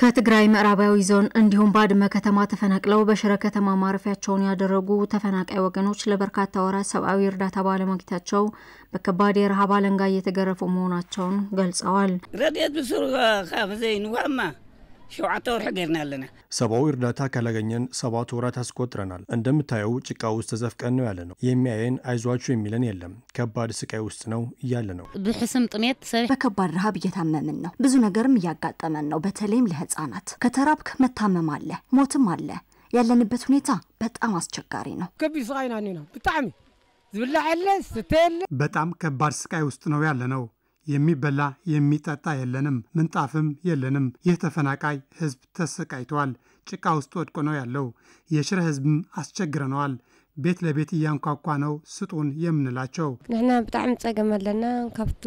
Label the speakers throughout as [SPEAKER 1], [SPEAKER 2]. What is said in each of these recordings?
[SPEAKER 1] ከትግራይ ምዕራባዊ ዞን እንዲሁም ባድመ ከተማ ተፈናቅለው በሽረ ከተማ ማረፊያቸውን ያደረጉ ተፈናቃይ ወገኖች ለበርካታ ወራት ሰብአዊ እርዳታ ባለማግኘታቸው በከባድ የረሃብ አለንጋ እየተገረፉ መሆናቸውን ገልጸዋል። ረድኤት ብሱር ካብዘይ ንዋማ ሸውዓተ ወርሒ
[SPEAKER 2] ገርና ኣለና
[SPEAKER 3] ሰብአዊ እርዳታ ካላገኘን ሰባት ወራት አስቆጥረናል። እንደምታየው ጭቃ ውስጥ ተዘፍቀን ነው ያለ ነው። የሚያየን አይዟችሁ የሚለን የለም። ከባድ ስቃይ ውስጥ ነው እያለ ነው።
[SPEAKER 2] ብሕስም
[SPEAKER 1] ጥሜት ሰብ በከባድ ረሃብ እየታመምን ነው። ብዙ ነገርም እያጋጠመን ነው። በተለይም ለህፃናት ከተራብክ መታመም አለ፣ ሞትም አለ። ያለንበት ሁኔታ በጣም አስቸጋሪ ነው።
[SPEAKER 2] ከቢድ ስቃይ ብጣዕሚ ዝብላዕ የለ ስተ የለ በጣም ከባድ ስቃይ ውስጥ ነው ያለ ነው። የሚበላ የሚጠጣ የለንም፣ ምንጣፍም የለንም። ይህ ተፈናቃይ ህዝብ ተሰቃይተዋል። ጭቃ ውስጥ ወድቆ ነው ያለው። የሽረ ህዝብም አስቸግረነዋል። ቤት ለቤት እያንኳኳ ነው ስጡን የምንላቸው።
[SPEAKER 1] ንሕና ብጣዕሚ ፀገም ኣለና ካብቲ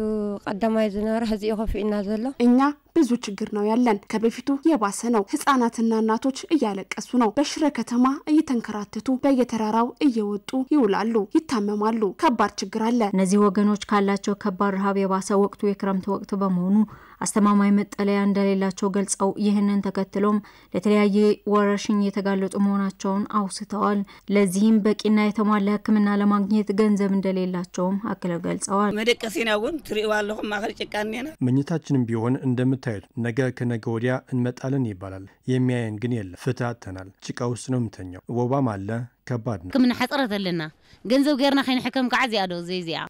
[SPEAKER 1] ቀዳማይ ዝነበረ ሕዚ ኮፍ ኢና ዘሎ እኛ ብዙ ችግር ነው ያለን። ከበፊቱ የባሰ ነው። ህጻናትና እናቶች እያለቀሱ ነው። በሽረ ከተማ እየተንከራተቱ በየተራራው እየወጡ ይውላሉ፣ ይታመማሉ። ከባድ ችግር አለ። እነዚህ ወገኖች ካላቸው ከባድ ረሃብ የባሰ ወቅቱ የክረምት ወቅት በመሆኑ አስተማማኝ መጠለያ እንደሌላቸው ገልጸው ይህንን ተከትሎም ለተለያየ ወረርሽኝ የተጋለጡ መሆናቸውን አውስተዋል። ለዚህም በቂና የተሟላ ሕክምና ለማግኘት ገንዘብ እንደሌላቸውም አክለው ገልጸዋል። መደቀሴና ውን ትሪዋለሁ
[SPEAKER 2] ማኸል ጭቃኔና
[SPEAKER 3] መኝታችንም ቢሆን እንደምት የምታዩት ነገ ከነገ ወዲያ እንመጣለን ይባላል። የሚያየን ግን የለ። ፍትሃተናል ጭቃ ውስጥ ነው የምተኛው። ወባም አለ። ከባድ ነው።
[SPEAKER 2] ሕክምና ሕፅረት ኣለና ገንዘብ ገርና ከይንሕከም ከዓ እዚኣ ዶ ዘይ እዚኣ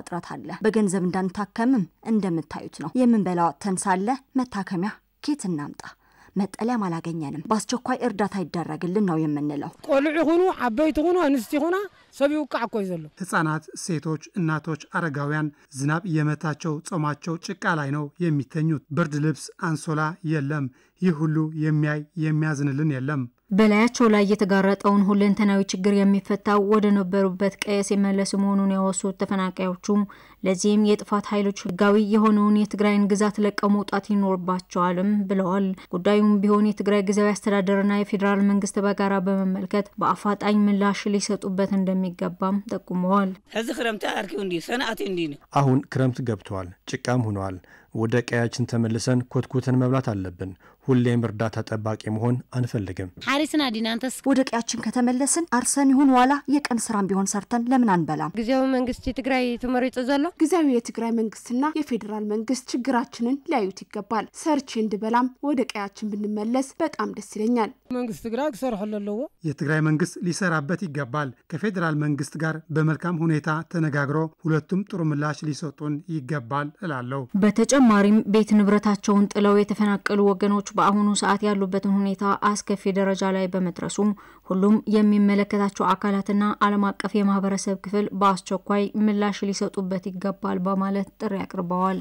[SPEAKER 1] እጥረት አለ። በገንዘብ እንዳንታከምም እንደምታዩት ነው። የምንበላው አጥተን ሳለ መታከሚያ ኬት እናምጣ? መጠለያም አላገኘንም። በአስቸኳይ እርዳታ ይደረግልን ነው የምንለው።
[SPEAKER 2] ቆልዑ ይኹኑ ዓበይቲ ይኹኑ ኣንስቲ ይኹና ሰብ ይውቃዕ እኮ እዩ ዘሎ ህፃናት፣ ሴቶች፣ እናቶች፣ አረጋውያን ዝናብ የመታቸው ጾማቸው ጭቃ ላይ ነው የሚተኙት። ብርድ ልብስ፣ አንሶላ የለም። ይህ ሁሉ የሚያይ የሚያዝንልን የለም።
[SPEAKER 1] በላያቸው ላይ የተጋረጠውን ሁለንተናዊ ችግር የሚፈታው ወደ ነበሩበት ቀየ ሲመለሱ መሆኑን ያወሱት ተፈናቃዮቹ ለዚህም የጥፋት ኃይሎች ህጋዊ የሆነውን የትግራይን ግዛት ለቀው መውጣት ይኖርባቸዋልም ብለዋል። ጉዳዩም ቢሆን የትግራይ ጊዜያዊ አስተዳደርና የፌዴራል መንግስት በጋራ በመመልከት በአፋጣኝ ምላሽ ሊሰጡበት እንደሚ እንደሚገባም ጠቁመዋል። እዚ ክረምቲ አርኪው እንዲ ሰንአቲ እንዲ
[SPEAKER 3] አሁን ክረምት ገብተዋል፣ ጭቃም ሆነዋል። ወደ ቀያችን ተመልሰን ኮትኮተን መብላት አለብን። ሁሌም እርዳታ ጠባቂ መሆን አንፈልግም።
[SPEAKER 1] ሓሪስና ዲናንተስ ወደ ቀያችን ከተመለስን አርሰን ይሁን ዋላ የቀን ስራም ቢሆን ሰርተን ለምን አንበላም? ጊዜያዊ መንግስት የትግራይ ተመሪጡ ዘሎ ጊዜያዊ የትግራይ መንግስትና የፌዴራል መንግስት ችግራችንን ሊያዩት ይገባል። ሰርቼ እንድበላም ወደ ቀያችን ብንመለስ
[SPEAKER 2] በጣም ደስ ይለኛል። መንግስት ትግራይ ክሰርሐሉ ኣለዎ የትግራይ መንግስት ሊሰራበት ይገባል። ከፌዴራል ከፌዴራል መንግስት ጋር በመልካም ሁኔታ ተነጋግሮ ሁለቱም ጥሩ ምላሽ ሊሰጡን ይገባል እላለሁ።
[SPEAKER 1] በተጨማሪም ቤት ንብረታቸውን ጥለው የተፈናቀሉ ወገኖች በአሁኑ ሰዓት ያሉበትን ሁኔታ አስከፊ ደረጃ ላይ በመድረሱ ሁሉም የሚመለከታቸው አካላትና ዓለም አቀፍ የማህበረሰብ ክፍል በአስቸኳይ ምላሽ ሊሰጡበት ይገባል በማለት ጥሪ አቅርበዋል።